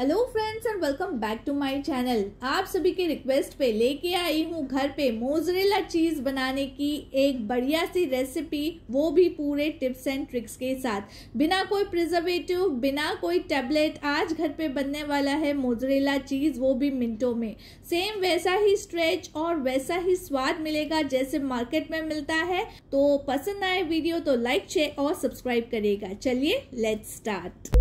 hello friends and welcome back to my channel आप सभी के रिक्वेस्ट पे लेके आई हूँ घर पे मोजरेला चीज़ बनाने की एक बढ़िया सी रेसिपी वो भी पूरे टिप्स एंड ट्रिक्स के साथ बिना कोई प्रिजर्वेटिव बिना कोई टैबलेट आज घर पे बनने वाला है मोजरेला चीज़ वो भी मिनटों में सेम वैसा ही स्ट्रेच और वैसा ही स्वाद मिलेगा जैसे मार्केट में मिलता है तो पसंद आए वीडियो तो लाइक शेयर और सब्सक्राइब करेगा चलिए लेट स्टार्ट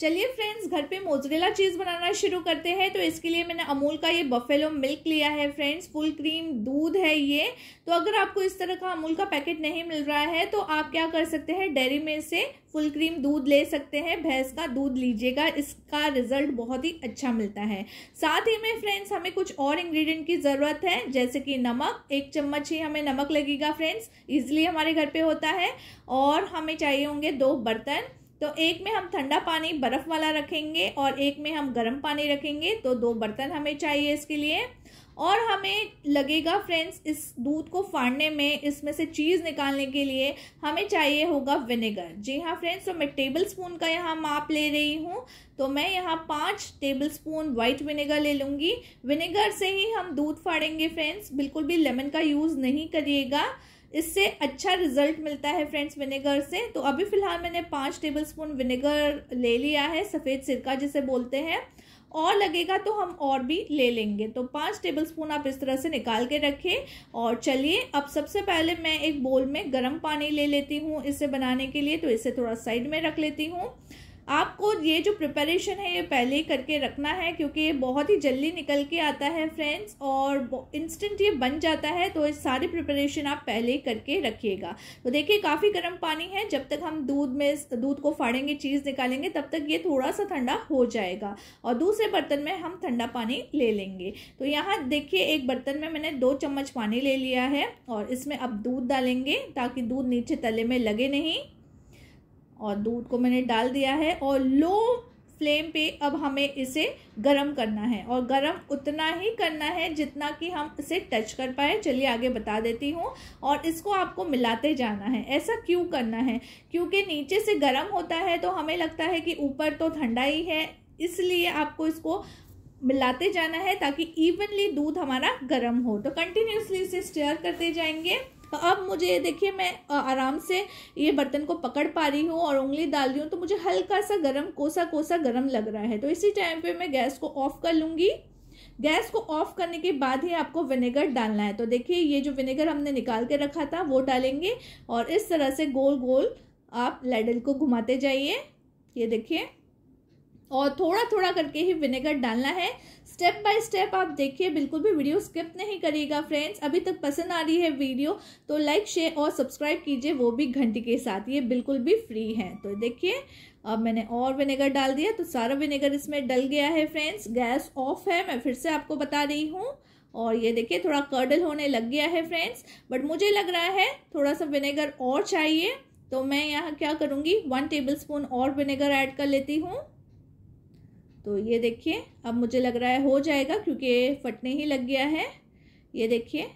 चलिए फ्रेंड्स घर पे मोजरेला चीज़ बनाना शुरू करते हैं तो इसके लिए मैंने अमूल का ये बफेलो मिल्क लिया है फ्रेंड्स फुल क्रीम दूध है ये तो अगर आपको इस तरह का अमूल का पैकेट नहीं मिल रहा है तो आप क्या कर सकते हैं डेयरी में से फुल क्रीम दूध ले सकते हैं भैंस का दूध लीजिएगा इसका रिजल्ट बहुत ही अच्छा मिलता है साथ ही में फ्रेंड्स हमें कुछ और इंग्रेडिएंट की ज़रूरत है जैसे कि नमक एक चम्मच ही हमें नमक लगेगा फ्रेंड्स इजली हमारे घर पे होता है और हमें चाहिए होंगे दो बर्तन तो एक में हम ठंडा पानी बर्फ़ वाला रखेंगे और एक में हम गर्म पानी रखेंगे तो दो बर्तन हमें चाहिए इसके लिए और हमें लगेगा फ्रेंड्स इस दूध को फाड़ने में इसमें से चीज़ निकालने के लिए हमें चाहिए होगा विनेगर जी हाँ फ्रेंड्स तो मैं टेबल स्पून का यहाँ माप ले रही हूँ तो मैं यहाँ पाँच टेबल स्पून वाइट विनेगर ले लूँगी विनेगर से ही हम दूध फाड़ेंगे फ्रेंड्स बिल्कुल भी लेमन का यूज़ नहीं करिएगा इससे अच्छा रिजल्ट मिलता है फ्रेंड्स विनेगर से तो अभी फ़िलहाल मैंने पाँच टेबल स्पून विनेगर ले लिया है सफ़ेद सिरका जिसे बोलते हैं और लगेगा तो हम और भी ले लेंगे तो पाँच टेबल स्पून आप इस तरह से निकाल के रखें और चलिए अब सबसे पहले मैं एक बोल में गर्म पानी ले लेती हूँ इसे बनाने के लिए तो इसे थोड़ा साइड में रख लेती हूँ आपको ये जो प्रिपरेशन है ये पहले ही करके रखना है क्योंकि ये बहुत ही जल्दी निकल के आता है फ्रेंड्स और इंस्टेंट ये बन जाता है तो ये सारी प्रिपरेशन आप पहले ही करके रखिएगा तो देखिए काफ़ी गर्म पानी है जब तक हम दूध में दूध को फाड़ेंगे चीज़ निकालेंगे तब तक ये थोड़ा सा ठंडा हो जाएगा और दूसरे बर्तन में हम ठंडा पानी ले लेंगे तो यहाँ देखिए एक बर्तन में मैंने दो चम्मच पानी ले लिया है और इसमें अब दूध डालेंगे ताकि दूध नीचे तले में लगे नहीं और दूध को मैंने डाल दिया है और लो फ्लेम पे अब हमें इसे गरम करना है और गरम उतना ही करना है जितना कि हम इसे टच कर पाए चलिए आगे बता देती हूँ और इसको आपको मिलाते जाना है ऐसा क्यों करना है क्योंकि नीचे से गरम होता है तो हमें लगता है कि ऊपर तो ठंडा ही है इसलिए आपको इसको मिलाते जाना है ताकि इवनली दूध हमारा गर्म हो तो कंटिन्यूसली इसे स्टेयर करते जाएंगे तो अब मुझे देखिए मैं आराम से ये बर्तन को पकड़ पा रही हूँ और उंगली डाल रही हूँ तो मुझे हल्का सा गरम कोसा कोसा गरम लग रहा है तो इसी टाइम पे मैं गैस को ऑफ कर लूँगी गैस को ऑफ करने के बाद ही आपको विनेगर डालना है तो देखिए ये जो विनेगर हमने निकाल के रखा था वो डालेंगे और इस तरह से गोल गोल आप लेडल को घुमाते जाइए ये देखिए और थोड़ा थोड़ा करके ही विनेगर डालना है स्टेप बाय स्टेप आप देखिए बिल्कुल भी वीडियो स्किप नहीं करिएगा फ्रेंड्स अभी तक पसंद आ रही है वीडियो तो लाइक शेयर और सब्सक्राइब कीजिए वो भी घंटी के साथ ये बिल्कुल भी फ्री है तो देखिए अब मैंने और विनेगर डाल दिया तो सारा विनेगर इसमें डल गया है फ्रेंड्स गैस ऑफ है मैं फिर से आपको बता रही हूँ और ये देखिए थोड़ा कर्डल होने लग गया है फ्रेंड्स बट मुझे लग रहा है थोड़ा सा विनेगर और चाहिए तो मैं यहाँ क्या करूँगी वन टेबल स्पून और विनेगर ऐड कर लेती हूँ तो ये देखिए अब मुझे लग रहा है हो जाएगा क्योंकि फटने ही लग गया है ये देखिए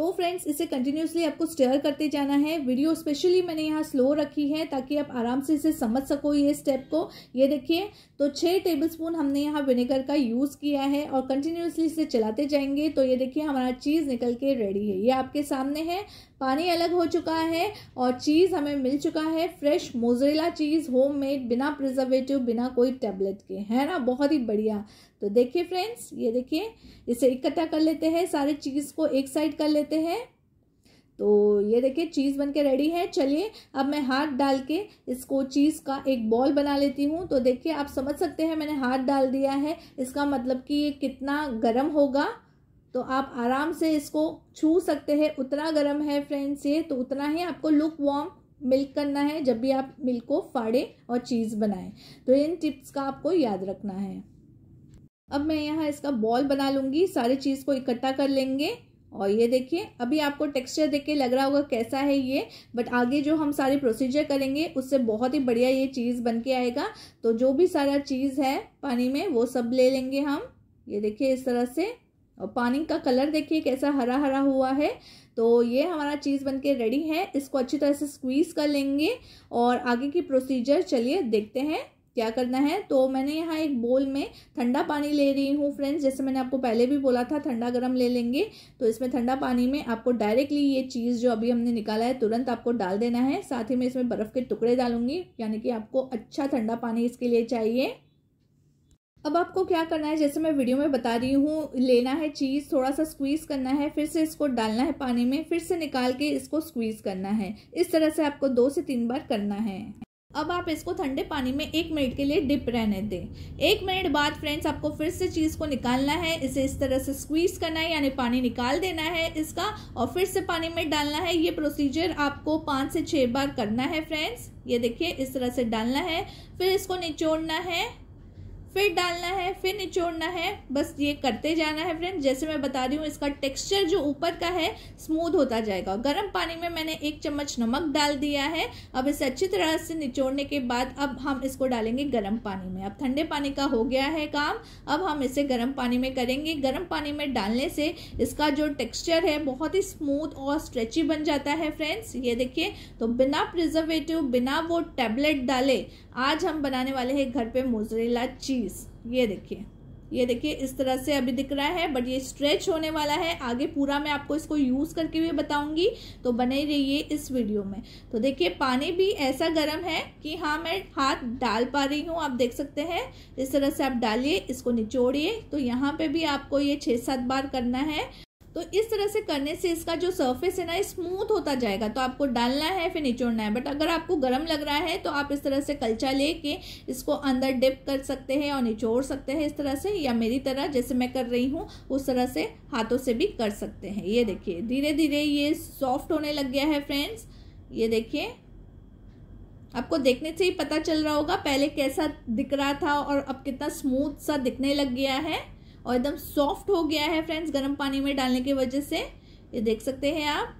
तो फ्रेंड्स इसे कंटिन्यूसली आपको स्टेयर करते जाना है वीडियो स्पेशली मैंने यहाँ स्लो रखी है ताकि आप आराम से इसे समझ सको ये स्टेप को ये देखिए तो छः टेबल स्पून हमने यहाँ विनेगर का यूज़ किया है और कंटिन्यूसली इसे चलाते जाएंगे तो ये देखिए हमारा चीज़ निकल के रेडी है ये आपके सामने है पानी अलग हो चुका है और चीज़ हमें मिल चुका है फ्रेश मोजरेला चीज़ होम बिना प्रिजर्वेटिव बिना कोई टेबलेट के है ना बहुत ही बढ़िया तो देखिए फ्रेंड्स ये देखिए इसे इकट्ठा कर लेते हैं सारे चीज़ को एक साइड कर लेते हैं तो ये देखिए चीज़ बन के रेडी है चलिए अब मैं हाथ डाल के इसको चीज़ का एक बॉल बना लेती हूँ तो देखिए आप समझ सकते हैं मैंने हाथ डाल दिया है इसका मतलब कि ये कितना गर्म होगा तो आप आराम से इसको छू सकते हैं उतना गर्म है फ्रेंड्स ये तो उतना ही आपको लुक वॉम मिल्क करना है जब भी आप मिल्क को फाड़ें और चीज़ बनाएं तो इन टिप्स का आपको याद रखना है अब मैं यहाँ इसका बॉल बना लूँगी सारी चीज़ को इकट्ठा कर लेंगे और ये देखिए अभी आपको टेक्सचर देख के लग रहा होगा कैसा है ये बट आगे जो हम सारे प्रोसीजर करेंगे उससे बहुत ही बढ़िया ये चीज़ बन के आएगा तो जो भी सारा चीज़ है पानी में वो सब ले लेंगे हम ये देखिए इस तरह से और पानी का कलर देखिए कैसा हरा हरा हुआ है तो ये हमारा चीज़ बन के रेडी है इसको अच्छी तरह से स्क्वीज़ कर लेंगे और आगे की प्रोसीजर चलिए देखते हैं क्या करना है तो मैंने यहाँ एक बोल में ठंडा पानी ले रही हूँ फ्रेंड्स जैसे मैंने आपको पहले भी बोला था ठंडा गर्म ले लेंगे तो इसमें ठंडा पानी में आपको डायरेक्टली ये चीज़ जो अभी हमने निकाला है तुरंत आपको डाल देना है साथ ही मैं इसमें बर्फ़ के टुकड़े डालूंगी यानी कि आपको अच्छा ठंडा पानी इसके लिए चाहिए अब आपको क्या करना है जैसे मैं वीडियो में बता रही हूँ लेना है चीज़ थोड़ा सा स्क्वीज़ करना है फिर से इसको डालना है पानी में फिर से निकाल के इसको स्क्वीज़ करना है इस तरह से आपको दो से तीन बार करना है अब आप इसको ठंडे पानी में एक मिनट के लिए डिप रहने दें एक मिनट बाद फ्रेंड्स आपको फिर से चीज़ को निकालना है इसे इस तरह से स्क्वीज करना है यानी पानी निकाल देना है इसका और फिर से पानी में डालना है ये प्रोसीजर आपको पाँच से छः बार करना है फ्रेंड्स ये देखिए इस तरह से डालना है फिर इसको निचोड़ना है फिर डालना है फिर निचोड़ना है बस ये करते जाना है फ्रेंड जैसे मैं बता रही हूँ इसका टेक्सचर जो ऊपर का है स्मूथ होता जाएगा गर्म पानी में मैंने एक चम्मच नमक डाल दिया है अब इसे अच्छी तरह से निचोड़ने के बाद अब हम इसको डालेंगे गर्म पानी में अब ठंडे पानी का हो गया है काम अब हम इसे गर्म पानी में करेंगे गर्म पानी में डालने से इसका जो टेक्स्चर है बहुत ही स्मूथ और स्ट्रेची बन जाता है फ्रेंड्स ये देखिए तो बिना प्रिजर्वेटिव बिना वो टैबलेट डाले आज हम बनाने वाले हैं घर पर मोजरेला चीज चीज़ ये देखिए ये देखिए इस तरह से अभी दिख रहा है बट ये स्ट्रेच होने वाला है आगे पूरा मैं आपको इसको यूज़ करके भी बताऊंगी तो बने रहिए इस वीडियो में तो देखिए पानी भी ऐसा गर्म है कि हाँ मैं हाथ डाल पा रही हूँ आप देख सकते हैं इस तरह से आप डालिए इसको निचोड़िए तो यहाँ पे भी आपको ये छः सात बार करना है तो इस तरह से करने से इसका जो सरफेस है ना ये स्मूथ होता जाएगा तो आपको डालना है फिर निचोड़ना है बट अगर आपको गर्म लग रहा है तो आप इस तरह से कलचा लेके इसको अंदर डिप कर सकते हैं और निचोड़ सकते हैं इस तरह से या मेरी तरह जैसे मैं कर रही हूँ उस तरह से हाथों से भी कर सकते हैं ये देखिए धीरे धीरे ये सॉफ्ट होने लग गया है फ्रेंड्स ये देखिए आपको देखने से ही पता चल रहा होगा पहले कैसा दिख रहा था और अब कितना स्मूथ सा दिखने लग गया है और एकदम सॉफ्ट हो गया है फ्रेंड्स गर्म पानी में डालने की वजह से ये देख सकते हैं आप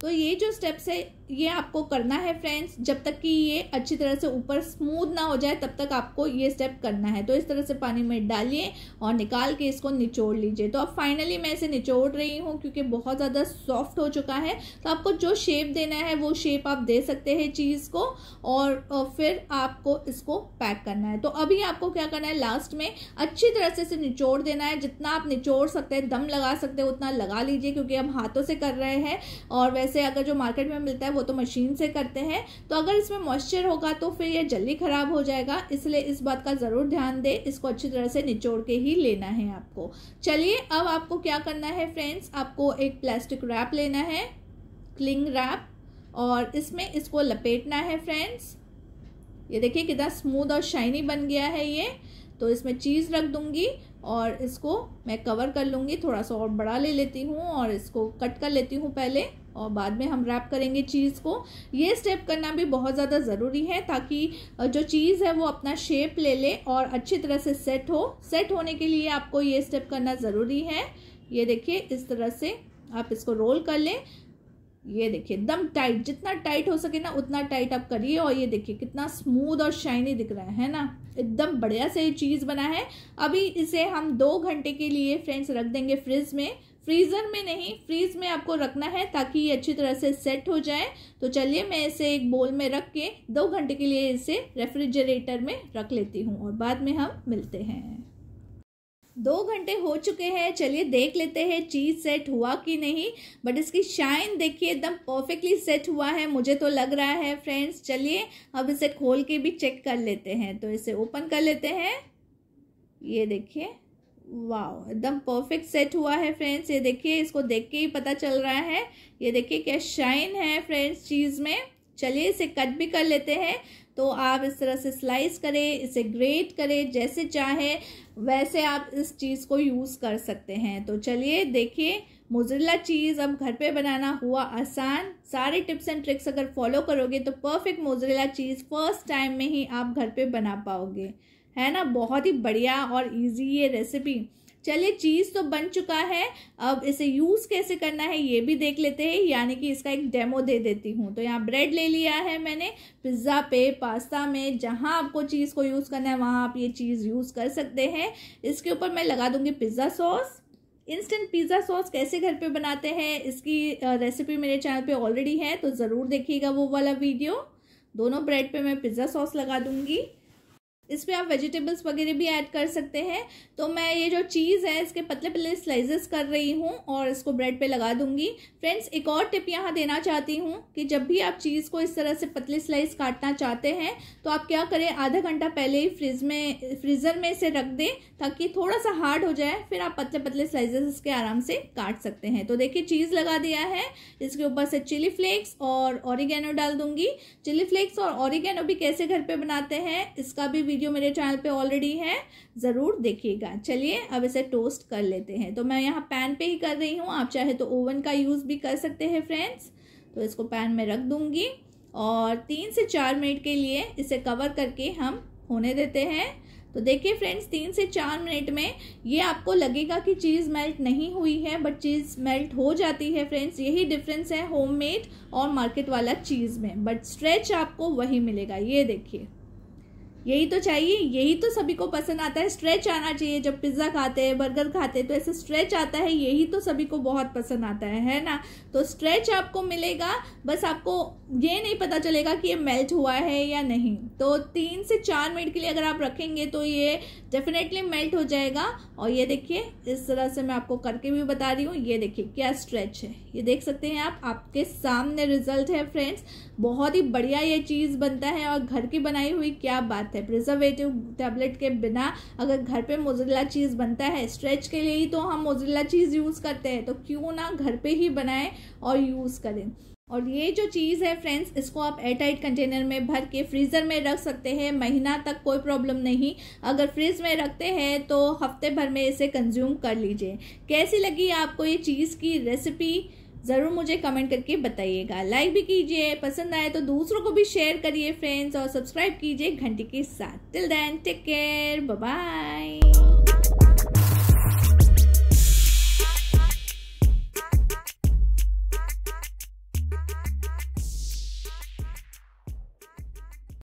तो ये जो स्टेप्स है ये आपको करना है फ्रेंड्स जब तक कि ये अच्छी तरह से ऊपर स्मूथ ना हो जाए तब तक आपको ये स्टेप करना है तो इस तरह से पानी में डालिए और निकाल के इसको निचोड़ लीजिए तो अब फाइनली मैं इसे निचोड़ रही हूँ क्योंकि बहुत ज़्यादा सॉफ्ट हो चुका है तो आपको जो शेप देना है वो शेप आप दे सकते हैं चीज़ को और फिर आपको इसको पैक करना है तो अभी आपको क्या करना है लास्ट में अच्छी तरह से इसे निचोड़ देना है जितना आप निचोड़ सकते हैं दम लगा सकते हैं उतना लगा लीजिए क्योंकि हम हाथों से कर रहे हैं और वैसे अगर जो मार्केट में मिलता है वो तो मशीन से करते हैं तो अगर इसमें मॉइस्चर होगा तो फिर ये जल्दी ख़राब हो जाएगा इसलिए इस बात का ज़रूर ध्यान दें इसको अच्छी तरह से निचोड़ के ही लेना है आपको चलिए अब आपको क्या करना है फ्रेंड्स आपको एक प्लास्टिक रैप लेना है क्लिंग रैप और इसमें इसको लपेटना है फ्रेंड्स ये देखिए कितना स्मूद और शाइनी बन गया है ये तो इसमें चीज़ रख दूंगी और इसको मैं कवर कर लूँगी थोड़ा सा और बड़ा ले लेती हूँ और इसको कट कर लेती हूँ पहले और बाद में हम रैप करेंगे चीज़ को ये स्टेप करना भी बहुत ज़्यादा ज़रूरी है ताकि जो चीज़ है वो अपना शेप ले ले और अच्छी तरह से सेट हो सेट होने के लिए आपको ये स्टेप करना ज़रूरी है ये देखिए इस तरह से आप इसको रोल कर लें ये देखिए एकदम टाइट जितना टाइट हो सके ना उतना टाइट आप करिए और ये देखिए कितना स्मूथ और शाइनी दिख रहा है ना एकदम बढ़िया से ये चीज़ बना है अभी इसे हम दो घंटे के लिए फ्रेंड्स रख देंगे फ्रिज में फ्रीज़र में नहीं फ्रीज में आपको रखना है ताकि ये अच्छी तरह से सेट हो जाए तो चलिए मैं इसे एक बोल में रख के दो घंटे के लिए इसे रेफ्रिजरेटर में रख लेती हूँ और बाद में हम मिलते हैं दो घंटे हो चुके हैं चलिए देख लेते हैं चीज़ सेट हुआ कि नहीं बट इसकी शाइन देखिए एकदम परफेक्टली सेट हुआ है मुझे तो लग रहा है फ्रेंड्स चलिए अब इसे खोल के भी चेक कर लेते हैं तो इसे ओपन कर लेते हैं ये देखिए वाह एकदम परफेक्ट सेट हुआ है फ्रेंड्स ये देखिए इसको देख के ही पता चल रहा है ये देखिए क्या शाइन है फ्रेंड्स चीज़ में चलिए इसे कट भी कर लेते हैं तो आप इस तरह से स्लाइस करें इसे ग्रेट करें जैसे चाहे वैसे आप इस चीज़ को यूज़ कर सकते हैं तो चलिए देखिए मोजरेला चीज़ अब घर पे बनाना हुआ आसान सारे टिप्स एंड ट्रिक्स अगर फॉलो करोगे तो perfect mozzarella cheese first time में ही आप घर पे बना पाओगे है ना बहुत ही बढ़िया और इजी ये रेसिपी चलिए चीज़ तो बन चुका है अब इसे यूज़ कैसे करना है ये भी देख लेते हैं यानी कि इसका एक डेमो दे देती हूँ तो यहाँ ब्रेड ले लिया है मैंने पिज़्ज़ा पे पास्ता में जहाँ आपको चीज़ को यूज़ करना है वहाँ आप ये चीज़ यूज़ कर सकते हैं इसके ऊपर मैं लगा दूँगी pizza sauce instant pizza sauce कैसे घर पर बनाते हैं इसकी रेसिपी मेरे चैनल पर ऑलरेडी है तो ज़रूर देखिएगा वो वाला वीडियो दोनों ब्रेड पर मैं पिज़्ज़ा सॉस लगा दूँगी इसमें आप वेजिटेबल्स वगैरह भी ऐड कर सकते हैं तो मैं ये जो चीज़ है इसके पतले पतले स्लाइसेस कर रही हूँ और इसको ब्रेड पे लगा दूँगी फ्रेंड्स एक और टिप यहाँ देना चाहती हूँ कि जब भी आप चीज़ को इस तरह से पतले स्लाइस काटना चाहते हैं तो आप क्या करें आधा घंटा पहले ही फ्रिज में फ्रीज़र में इसे रख दें ताकि थोड़ा सा हार्ड हो जाए फिर आप पतले पतले स्लाइसेस इसके आराम से काट सकते हैं तो देखिए चीज़ लगा दिया है इसके ऊपर से चिली फ्लेक्स और ऑरिगेनो डाल दूँगी चिली फ्लेक्स और ऑरिगेनो भी कैसे घर पर बनाते हैं इसका भी वीडियो मेरे चैनल पे ऑलरेडी है ज़रूर देखिएगा चलिए अब इसे टोस्ट कर लेते हैं तो मैं यहाँ पैन पे ही कर रही हूँ आप चाहे तो ओवन का यूज़ भी कर सकते हैं फ्रेंड्स तो इसको पैन में रख दूँगी और तीन से चार मिनट के लिए इसे कवर करके हम होने देते हैं तो देखिए फ्रेंड्स तीन से चार मिनट में ये आपको लगेगा कि चीज़ मेल्ट नहीं हुई है बट चीज़ मेल्ट हो जाती है फ्रेंड्स यही डिफरेंस है होममेड और मार्केट वाला चीज़ में बट स्ट्रेच आपको वही मिलेगा ये देखिए यही तो चाहिए यही तो सभी को पसंद आता है स्ट्रेच आना चाहिए जब पिज्ज़ा खाते हैं बर्गर खाते हैं तो ऐसे स्ट्रेच आता है यही तो सभी को बहुत पसंद आता है है ना तो स्ट्रेच आपको मिलेगा बस आपको ये नहीं पता चलेगा कि ये मेल्ट हुआ है या नहीं तो तीन से चार मिनट के लिए अगर आप रखेंगे तो ये डेफिनेटली मेल्ट हो जाएगा और ये देखिए इस तरह से मैं आपको करके भी बता रही हूँ ये देखिए क्या स्ट्रेच है ये देख सकते हैं आप आपके सामने रिजल्ट है फ्रेंड्स बहुत ही बढ़िया ये चीज़ बनता है और घर की बनाई हुई क्या बात है सकते हैं प्रिजर्वेटिव टैबलेट के बिना अगर घर पे मोजिला चीज़ बनता है स्ट्रेच के लिए ही तो हम मोजिला चीज़ यूज़ करते हैं तो क्यों ना घर पे ही बनाएं और यूज़ करें और ये जो चीज़ है फ्रेंड्स इसको आप एयरटाइट कंटेनर में भर के फ्रीज़र में रख सकते हैं महीना तक कोई प्रॉब्लम नहीं अगर फ्रिज में रखते हैं तो हफ्ते भर में इसे कंज्यूम कर लीजिए कैसी लगी आपको ये चीज़ की रेसिपी ज़रूर मुझे कमेंट करके बताइएगा लाइक भी कीजिए पसंद आए तो दूसरों को भी शेयर करिए फ्रेंड्स और सब्सक्राइब कीजिए घंटी के साथ till then take care bye